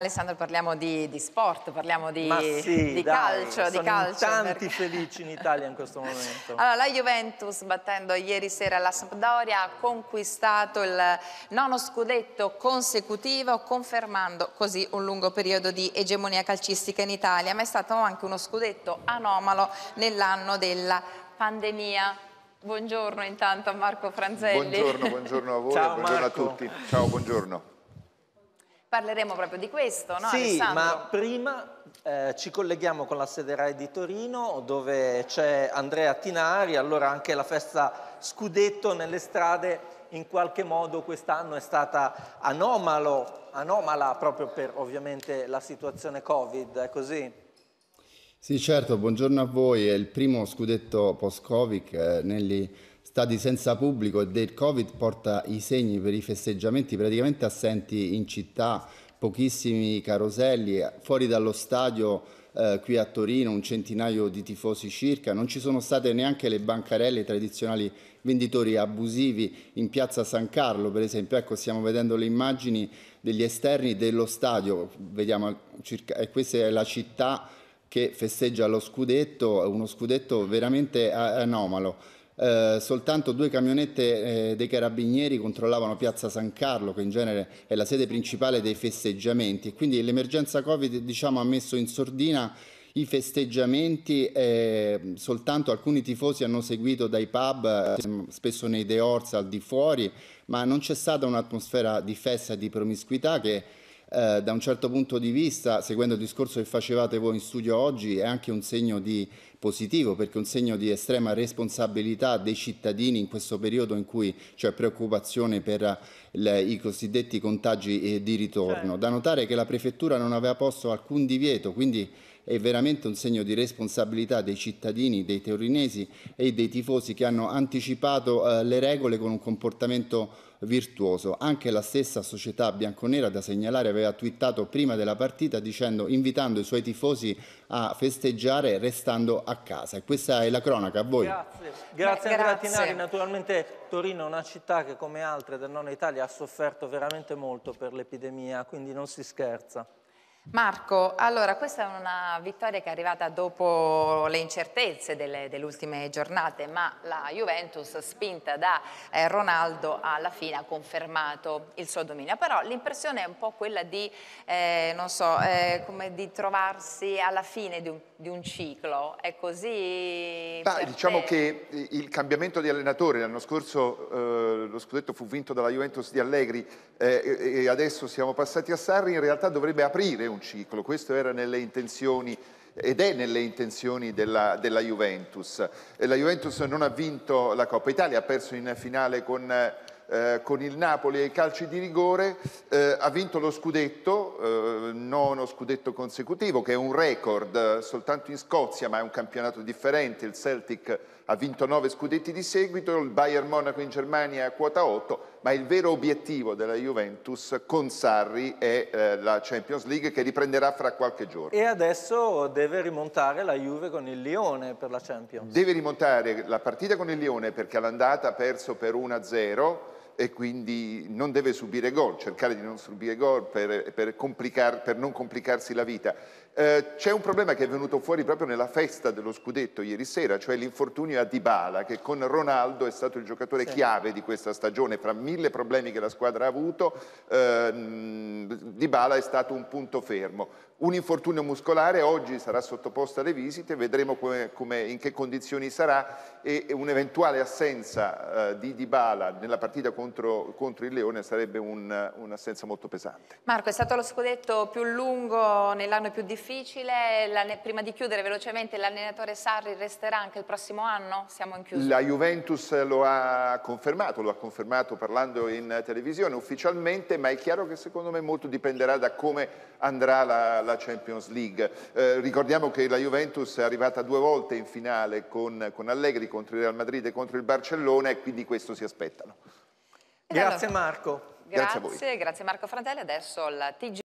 Alessandro, parliamo di, di, sport, parliamo di, sì, di dai, calcio. Di calcio tanti perché... felici in Italia in questo momento. Allora, la Juventus, battendo ieri sera la Sampdoria, ha conquistato il nono scudetto consecutivo, confermando così un lungo periodo di egemonia calcistica in Italia, ma è stato anche uno scudetto anomalo nell'anno della pandemia. Buongiorno intanto a Marco Franzelli. Buongiorno, buongiorno a voi, Ciao, buongiorno Marco. a tutti. Ciao, buongiorno. Parleremo proprio di questo, no Sì, Alessandro? ma prima eh, ci colleghiamo con la sede RAI di Torino dove c'è Andrea Tinari, allora anche la festa Scudetto nelle strade in qualche modo quest'anno è stata anomalo, anomala proprio per ovviamente la situazione Covid, è così? Sì certo, buongiorno a voi, è il primo Scudetto post-Covid eh, negli stati senza pubblico e del Covid porta i segni per i festeggiamenti praticamente assenti in città, pochissimi caroselli, fuori dallo stadio eh, qui a Torino un centinaio di tifosi circa, non ci sono state neanche le bancarelle, i tradizionali venditori abusivi in piazza San Carlo per esempio, ecco stiamo vedendo le immagini degli esterni dello stadio, vediamo circa, e questa è la città che festeggia lo scudetto, uno scudetto veramente anomalo. Eh, soltanto due camionette eh, dei carabinieri controllavano Piazza San Carlo, che in genere è la sede principale dei festeggiamenti. Quindi l'emergenza Covid diciamo, ha messo in sordina i festeggiamenti, eh, soltanto alcuni tifosi hanno seguito dai pub, eh, spesso nei The Horse al di fuori, ma non c'è stata un'atmosfera di festa e di promiscuità che eh, da un certo punto di vista, seguendo il discorso che facevate voi in studio oggi, è anche un segno di positivo perché è un segno di estrema responsabilità dei cittadini in questo periodo in cui c'è preoccupazione per le, i cosiddetti contagi eh, di ritorno. Certo. Da notare che la prefettura non aveva posto alcun divieto, quindi è veramente un segno di responsabilità dei cittadini, dei teorinesi e dei tifosi che hanno anticipato eh, le regole con un comportamento virtuoso. Anche la stessa società bianconera da segnalare aveva twittato prima della partita dicendo invitando i suoi tifosi a festeggiare restando a casa. E questa è la cronaca a voi. Grazie, grazie, Beh, grazie. Tinari. Naturalmente Torino è una città che come altre del nord Italia ha sofferto veramente molto per l'epidemia, quindi non si scherza. Marco, allora questa è una vittoria che è arrivata dopo le incertezze delle, delle ultime giornate, ma la Juventus spinta da eh, Ronaldo alla fine ha confermato il suo dominio, però l'impressione è un po' quella di, eh, so, eh, di trovarsi alla fine di un, di un ciclo, è così? Beh, cioè, diciamo te? Eh, che il cambiamento di allenatore, l'anno scorso eh, lo scudetto fu vinto dalla Juventus di Allegri eh, e adesso siamo passati a Sarri, in realtà dovrebbe aprire un un ciclo, questo era nelle intenzioni ed è nelle intenzioni della, della Juventus. La Juventus non ha vinto la Coppa Italia, ha perso in finale con eh, con il Napoli ai calci di rigore, eh, ha vinto lo scudetto, eh, nono scudetto consecutivo, che è un record eh, soltanto in Scozia, ma è un campionato differente, il Celtic ha vinto nove scudetti di seguito, il Bayern Monaco in Germania a quota 8, ma il vero obiettivo della Juventus con Sarri è eh, la Champions League che riprenderà fra qualche giorno. E adesso deve rimontare la Juve con il Lione per la Champions. Deve rimontare la partita con il Lione perché all'andata ha perso per 1-0, e quindi non deve subire gol, cercare di non subire gol per, per, per non complicarsi la vita. Eh, c'è un problema che è venuto fuori proprio nella festa dello scudetto ieri sera, cioè l'infortunio a Dybala, che con Ronaldo è stato il giocatore sì. chiave di questa stagione, fra mille problemi che la squadra ha avuto, eh, Dybala è stato un punto fermo. Un infortunio muscolare oggi sarà sottoposto alle visite, vedremo come, come, in che condizioni sarà e, e un'eventuale assenza eh, di Dybala nella partita contro, contro il Leone sarebbe un'assenza molto pesante. Marco, è stato lo scudetto più lungo nell'anno più difficile difficile, prima di chiudere velocemente l'allenatore Sarri resterà anche il prossimo anno? Siamo in chiusura. La Juventus lo ha confermato, lo ha confermato parlando in televisione ufficialmente, ma è chiaro che secondo me molto dipenderà da come andrà la, la Champions League. Eh, ricordiamo che la Juventus è arrivata due volte in finale con, con Allegri contro il Real Madrid e contro il Barcellona e quindi questo si aspettano. Grazie Marco. Grazie, grazie, grazie Marco Fratelli. Adesso la TG.